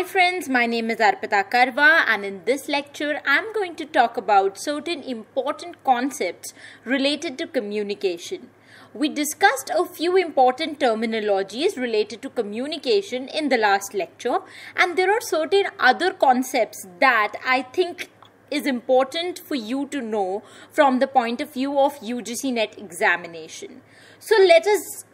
Hi friends, my name is Arpita Karwa and in this lecture I'm going to talk about certain important concepts related to communication. We discussed a few important terminologies related to communication in the last lecture and there are certain other concepts that I think is important for you to know from the point of view of UGC NET examination. So let us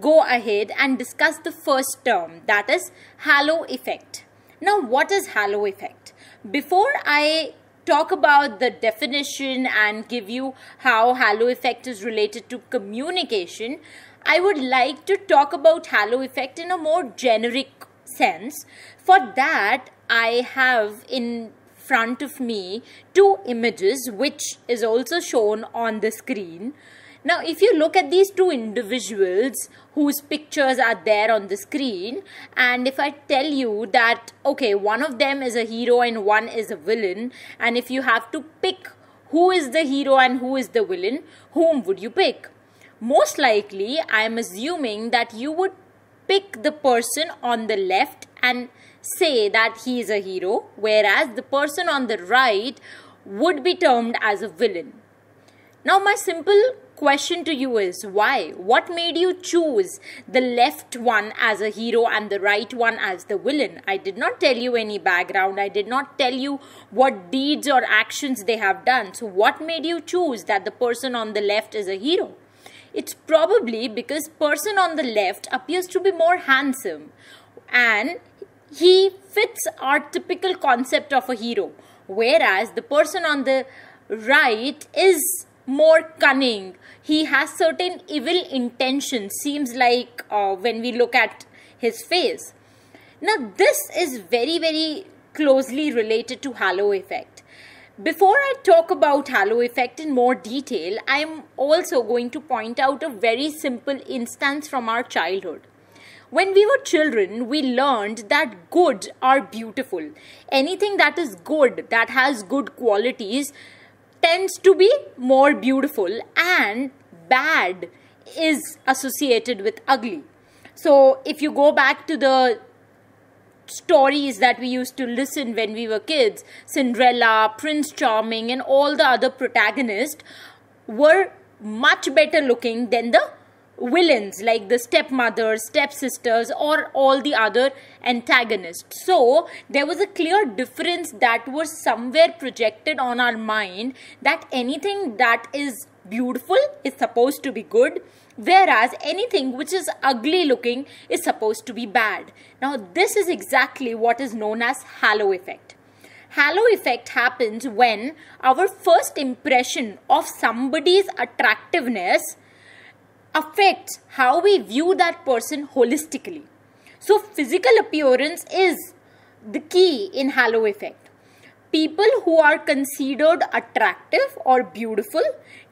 go ahead and discuss the first term that is halo effect. Now what is halo effect? Before I talk about the definition and give you how halo effect is related to communication, I would like to talk about halo effect in a more generic sense. For that, I have in front of me two images which is also shown on the screen. Now, if you look at these two individuals whose pictures are there on the screen, and if I tell you that, okay, one of them is a hero and one is a villain, and if you have to pick who is the hero and who is the villain, whom would you pick? Most likely, I am assuming that you would pick the person on the left and say that he is a hero, whereas the person on the right would be termed as a villain. Now, my simple question to you is why? What made you choose the left one as a hero and the right one as the villain? I did not tell you any background. I did not tell you what deeds or actions they have done. So, what made you choose that the person on the left is a hero? It's probably because person on the left appears to be more handsome and he fits our typical concept of a hero whereas the person on the right is more cunning he has certain evil intentions seems like uh, when we look at his face now this is very very closely related to halo effect before I talk about halo effect in more detail, I'm also going to point out a very simple instance from our childhood. When we were children, we learned that good are beautiful. Anything that is good, that has good qualities, tends to be more beautiful and bad is associated with ugly. So if you go back to the stories that we used to listen when we were kids, Cinderella, Prince Charming and all the other protagonists were much better looking than the villains like the stepmothers, stepsisters, or all the other antagonists. So there was a clear difference that was somewhere projected on our mind that anything that is beautiful is supposed to be good whereas anything which is ugly looking is supposed to be bad now this is exactly what is known as halo effect halo effect happens when our first impression of somebody's attractiveness affects how we view that person holistically. So, physical appearance is the key in halo effect. People who are considered attractive or beautiful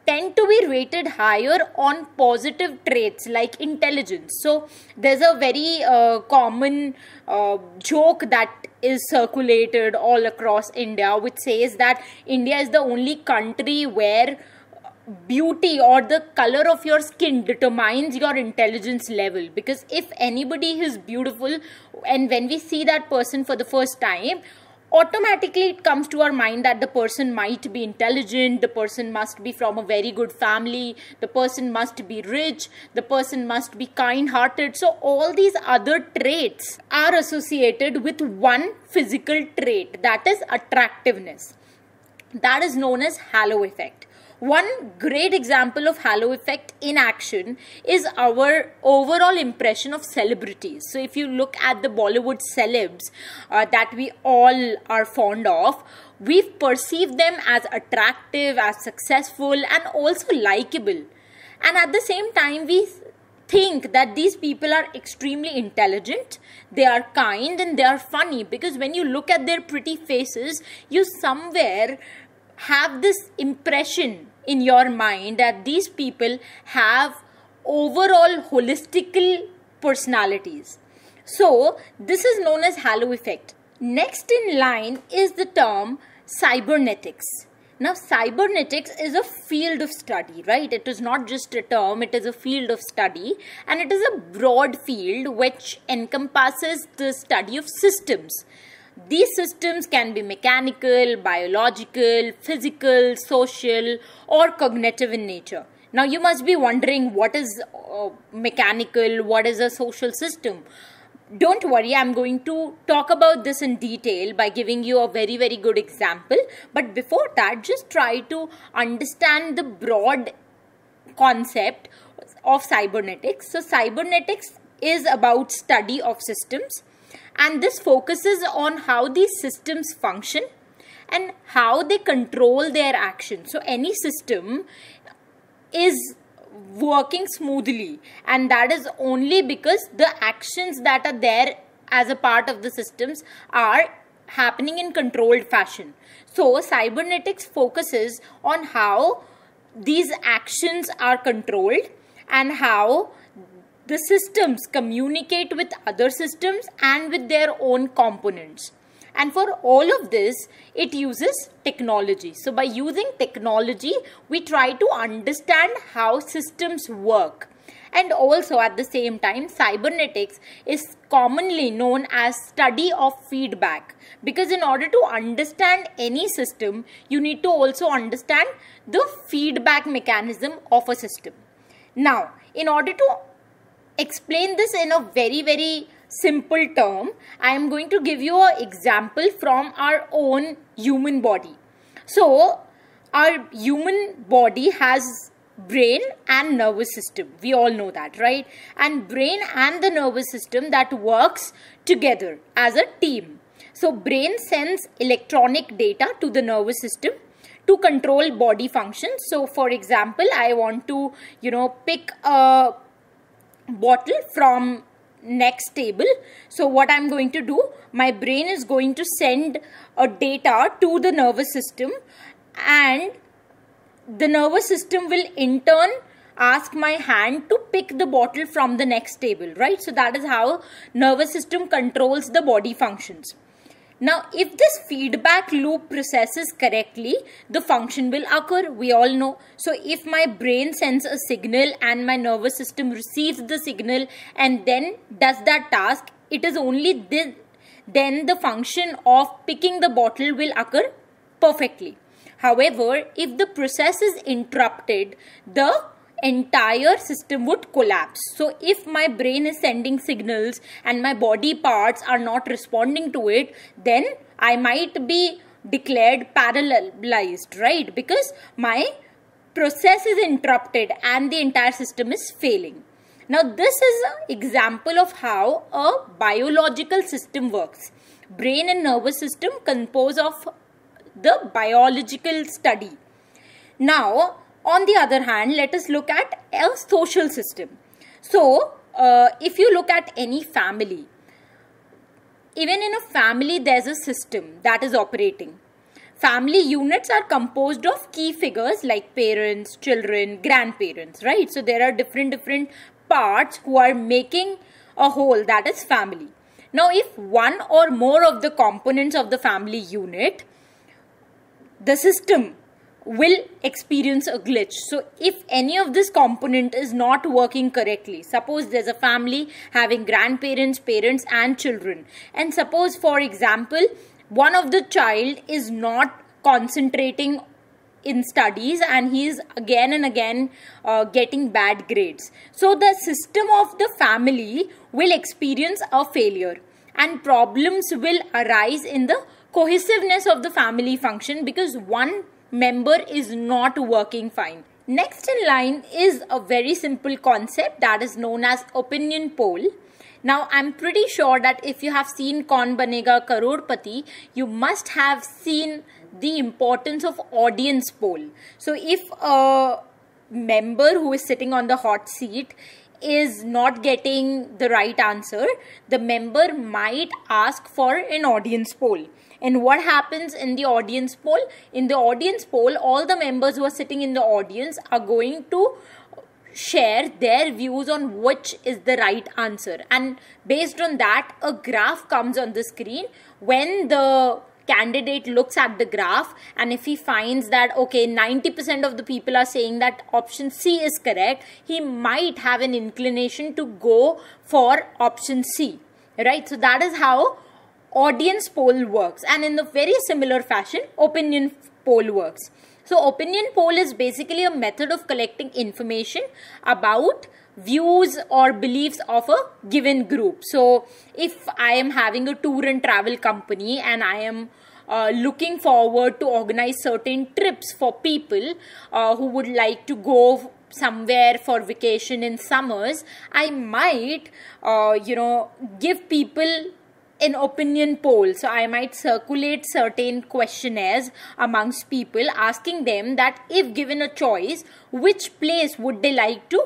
tend to be rated higher on positive traits like intelligence. So, there's a very uh, common uh, joke that is circulated all across India, which says that India is the only country where beauty or the color of your skin determines your intelligence level because if anybody is beautiful and when we see that person for the first time automatically it comes to our mind that the person might be intelligent the person must be from a very good family the person must be rich the person must be kind hearted so all these other traits are associated with one physical trait that is attractiveness that is known as halo effect one great example of halo effect in action is our overall impression of celebrities. So if you look at the Bollywood celebs uh, that we all are fond of, we've perceived them as attractive, as successful and also likable. And at the same time, we think that these people are extremely intelligent, they are kind, and they are funny because when you look at their pretty faces, you somewhere have this impression in your mind that these people have overall holistical personalities. So, this is known as halo effect. Next in line is the term cybernetics. Now, cybernetics is a field of study, right? It is not just a term, it is a field of study and it is a broad field which encompasses the study of systems. These systems can be mechanical, biological, physical, social, or cognitive in nature. Now, you must be wondering what is uh, mechanical, what is a social system. Don't worry, I'm going to talk about this in detail by giving you a very, very good example. But before that, just try to understand the broad concept of cybernetics. So, cybernetics is about study of systems and this focuses on how these systems function and how they control their action. So any system is working smoothly and that is only because the actions that are there as a part of the systems are happening in controlled fashion. So cybernetics focuses on how these actions are controlled and how the systems communicate with other systems and with their own components. And for all of this, it uses technology. So by using technology, we try to understand how systems work. And also at the same time, cybernetics is commonly known as study of feedback. Because in order to understand any system, you need to also understand the feedback mechanism of a system. Now, in order to explain this in a very very simple term i am going to give you an example from our own human body so our human body has brain and nervous system we all know that right and brain and the nervous system that works together as a team so brain sends electronic data to the nervous system to control body functions so for example i want to you know pick a bottle from next table so what i'm going to do my brain is going to send a data to the nervous system and the nervous system will in turn ask my hand to pick the bottle from the next table right so that is how nervous system controls the body functions now, if this feedback loop processes correctly, the function will occur, we all know. So, if my brain sends a signal and my nervous system receives the signal and then does that task, it is only this, then the function of picking the bottle will occur perfectly. However, if the process is interrupted, the entire system would collapse. So if my brain is sending signals and my body parts are not responding to it, then I might be declared paralyzed, right? Because my process is interrupted and the entire system is failing. Now this is an example of how a biological system works. Brain and nervous system compose of the biological study. Now on the other hand, let us look at a social system. So, uh, if you look at any family, even in a family, there's a system that is operating. Family units are composed of key figures like parents, children, grandparents, right? So, there are different, different parts who are making a whole that is family. Now, if one or more of the components of the family unit, the system will experience a glitch. So if any of this component is not working correctly, suppose there's a family having grandparents, parents and children. And suppose for example, one of the child is not concentrating in studies and he is again and again uh, getting bad grades. So the system of the family will experience a failure and problems will arise in the cohesiveness of the family function because one member is not working fine. Next in line is a very simple concept that is known as opinion poll. Now, I'm pretty sure that if you have seen Kaun Banega Karodpati, you must have seen the importance of audience poll. So, if a member who is sitting on the hot seat is not getting the right answer, the member might ask for an audience poll. And what happens in the audience poll? In the audience poll, all the members who are sitting in the audience are going to share their views on which is the right answer. And based on that, a graph comes on the screen when the candidate looks at the graph and if he finds that okay 90% of the people are saying that option C is correct he might have an inclination to go for option C right so that is how audience poll works and in the very similar fashion opinion poll works so opinion poll is basically a method of collecting information about views or beliefs of a given group. So if I am having a tour and travel company and I am uh, looking forward to organize certain trips for people uh, who would like to go somewhere for vacation in summers, I might, uh, you know, give people an opinion poll. So I might circulate certain questionnaires amongst people asking them that if given a choice, which place would they like to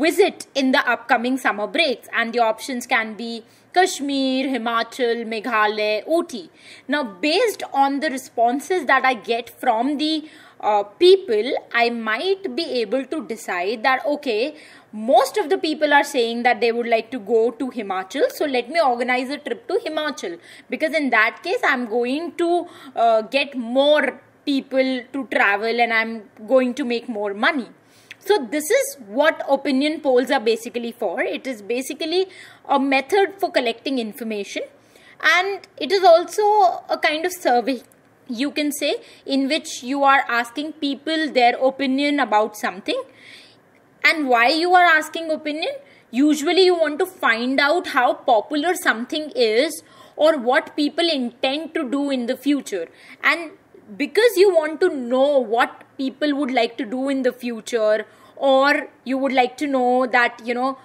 visit in the upcoming summer breaks and the options can be Kashmir, Himachal, Meghalaya, Ooty. Now based on the responses that I get from the uh, people, I might be able to decide that okay, most of the people are saying that they would like to go to Himachal, so let me organize a trip to Himachal because in that case, I'm going to uh, get more people to travel and I'm going to make more money. So this is what opinion polls are basically for. It is basically a method for collecting information and it is also a kind of survey you can say in which you are asking people their opinion about something and why you are asking opinion usually you want to find out how popular something is or what people intend to do in the future and because you want to know what people would like to do in the future or you would like to know that you know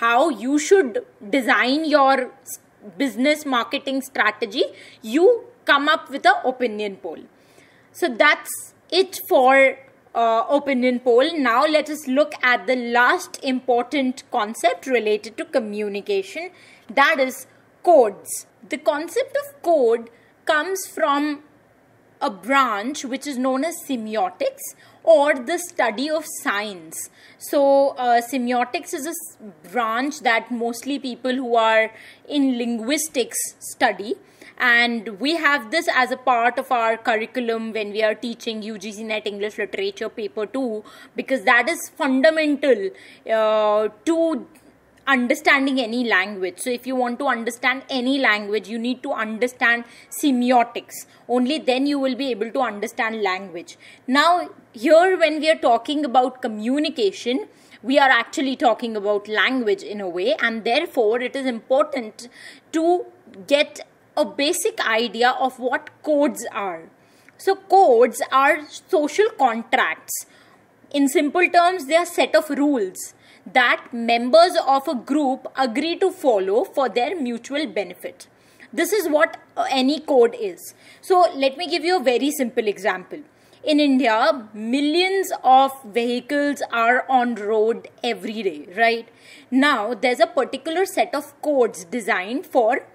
how you should design your business marketing strategy you come up with an opinion poll so that's it for uh, opinion poll now let us look at the last important concept related to communication that is codes the concept of code comes from a branch which is known as semiotics or the study of signs. So uh, semiotics is a branch that mostly people who are in linguistics study and we have this as a part of our curriculum when we are teaching UGC Net English Literature paper 2 because that is fundamental uh, to understanding any language. So if you want to understand any language, you need to understand semiotics. Only then you will be able to understand language. Now, here when we are talking about communication, we are actually talking about language in a way and therefore it is important to get a basic idea of what codes are. So codes are social contracts. In simple terms, they are set of rules that members of a group agree to follow for their mutual benefit. This is what uh, any code is. So let me give you a very simple example. In India, millions of vehicles are on road every day, right? Now, there's a particular set of codes designed for,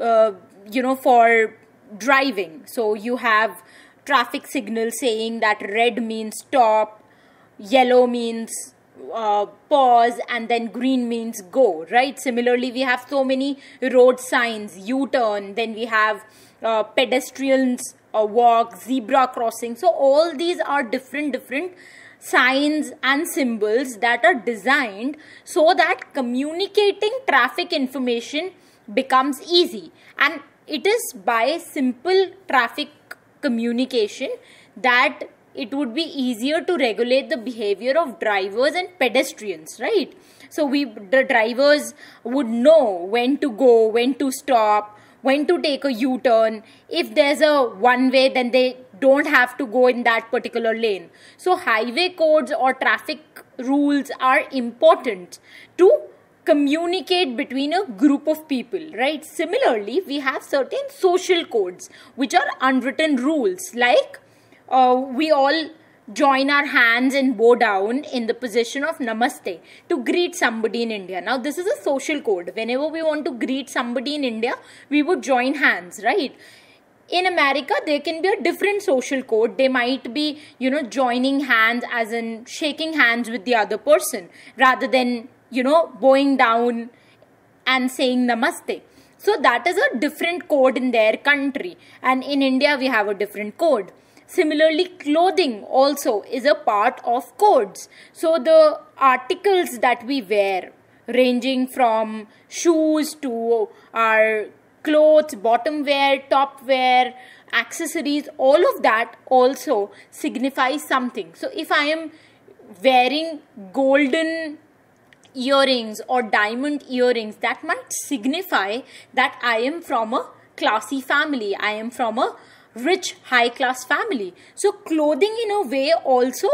uh, you know, for driving. So you have traffic signals saying that red means stop, yellow means uh, pause and then green means go, right? Similarly, we have so many road signs, U turn, then we have uh, pedestrians uh, walk, zebra crossing. So, all these are different, different signs and symbols that are designed so that communicating traffic information becomes easy. And it is by simple traffic communication that it would be easier to regulate the behavior of drivers and pedestrians right so we the drivers would know when to go when to stop when to take a u-turn if there's a one way then they don't have to go in that particular lane so highway codes or traffic rules are important to communicate between a group of people, right? Similarly, we have certain social codes which are unwritten rules like uh, we all join our hands and bow down in the position of namaste to greet somebody in india now this is a social code whenever we want to greet somebody in india we would join hands right in america there can be a different social code they might be you know joining hands as in shaking hands with the other person rather than you know bowing down and saying namaste so that is a different code in their country and in india we have a different code Similarly, clothing also is a part of codes. So the articles that we wear ranging from shoes to our clothes, bottom wear, top wear, accessories, all of that also signifies something. So if I am wearing golden earrings or diamond earrings, that might signify that I am from a classy family. I am from a rich high class family. So, clothing in a way also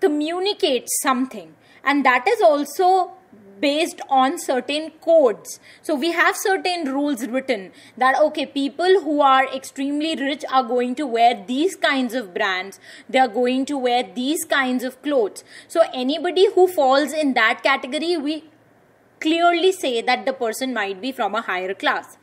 communicates something, and that is also based on certain codes. So we have certain rules written that okay, people who are extremely rich are going to wear these kinds of brands, they are going to wear these kinds of clothes. So anybody who falls in that category, we clearly say that the person might be from a higher class.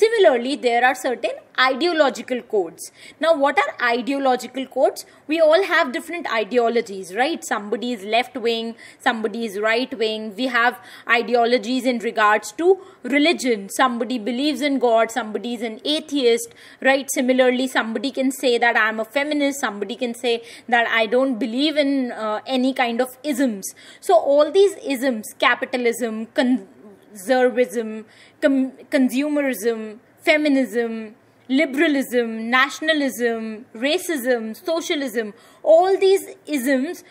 Similarly, there are certain ideological codes. Now, what are ideological codes? We all have different ideologies, right? Somebody is left wing, somebody is right wing. We have ideologies in regards to religion. Somebody believes in God, somebody is an atheist, right? Similarly, somebody can say that I'm a feminist, somebody can say that I don't believe in uh, any kind of isms. So, all these isms, capitalism, con- conservatism, com- consumerism, feminism, liberalism, nationalism, racism, socialism, all these isms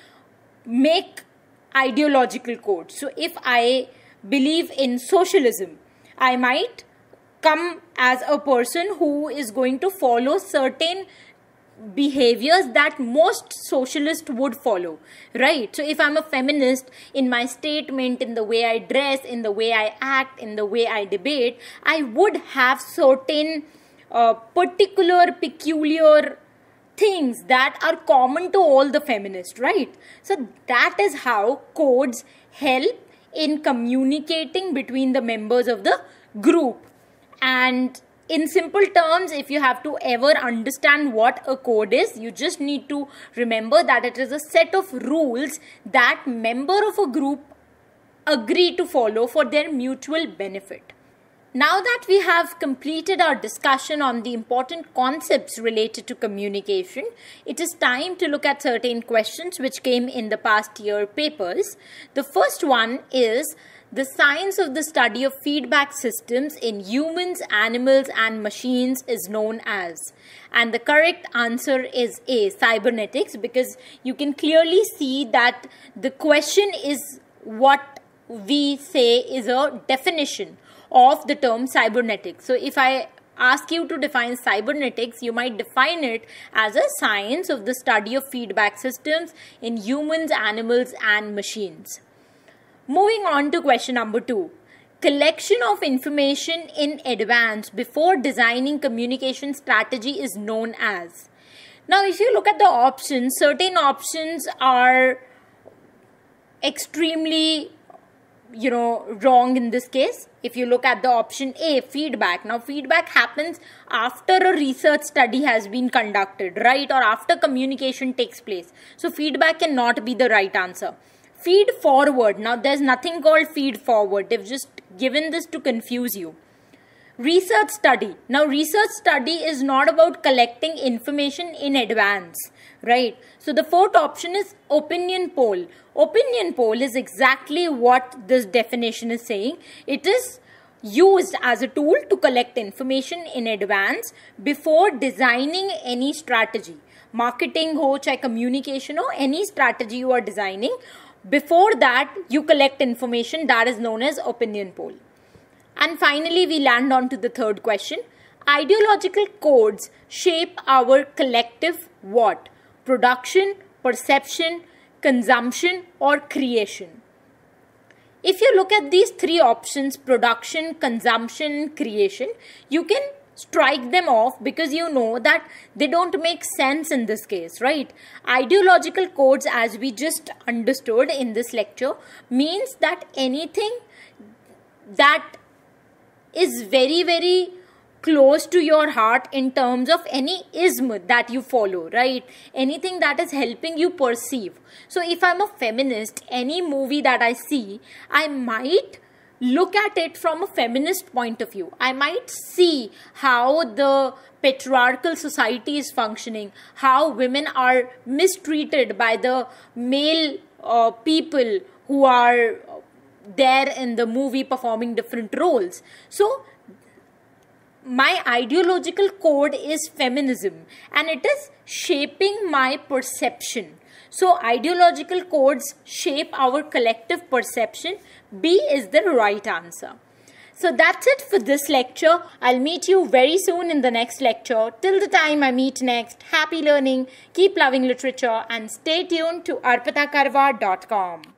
make ideological codes. So if I believe in socialism, I might come as a person who is going to follow certain behaviors that most socialists would follow right so if i'm a feminist in my statement in the way i dress in the way i act in the way i debate i would have certain uh, particular peculiar things that are common to all the feminists right so that is how codes help in communicating between the members of the group and in simple terms if you have to ever understand what a code is you just need to remember that it is a set of rules that member of a group agree to follow for their mutual benefit now that we have completed our discussion on the important concepts related to communication, it is time to look at certain questions which came in the past year papers. The first one is the science of the study of feedback systems in humans, animals and machines is known as. And the correct answer is A, cybernetics because you can clearly see that the question is what we say is a definition of the term cybernetics. So if I ask you to define cybernetics, you might define it as a science of the study of feedback systems in humans, animals and machines. Moving on to question number two collection of information in advance before designing communication strategy is known as. Now, if you look at the options, certain options are extremely you know wrong in this case if you look at the option a feedback now feedback happens after a research study has been conducted right or after communication takes place so feedback cannot be the right answer feed forward now there's nothing called feed forward they've just given this to confuse you research study now research study is not about collecting information in advance right so the fourth option is opinion poll opinion poll is exactly what this definition is saying it is used as a tool to collect information in advance before designing any strategy marketing ho chahe communication ho any strategy you are designing before that, you collect information that is known as opinion poll. And finally, we land on to the third question. Ideological codes shape our collective what? Production, perception, consumption, or creation. If you look at these three options production, consumption, creation you can strike them off because you know that they don't make sense in this case, right? Ideological codes, as we just understood in this lecture, means that anything that is very, very close to your heart in terms of any ism that you follow, right? Anything that is helping you perceive. So, if I'm a feminist, any movie that I see, I might look at it from a feminist point of view. I might see how the patriarchal society is functioning, how women are mistreated by the male uh, people who are there in the movie performing different roles. So, my ideological code is feminism and it is shaping my perception so ideological codes shape our collective perception. B is the right answer. So that's it for this lecture. I'll meet you very soon in the next lecture. Till the time I meet next, happy learning, keep loving literature and stay tuned to arpitakarwa.com.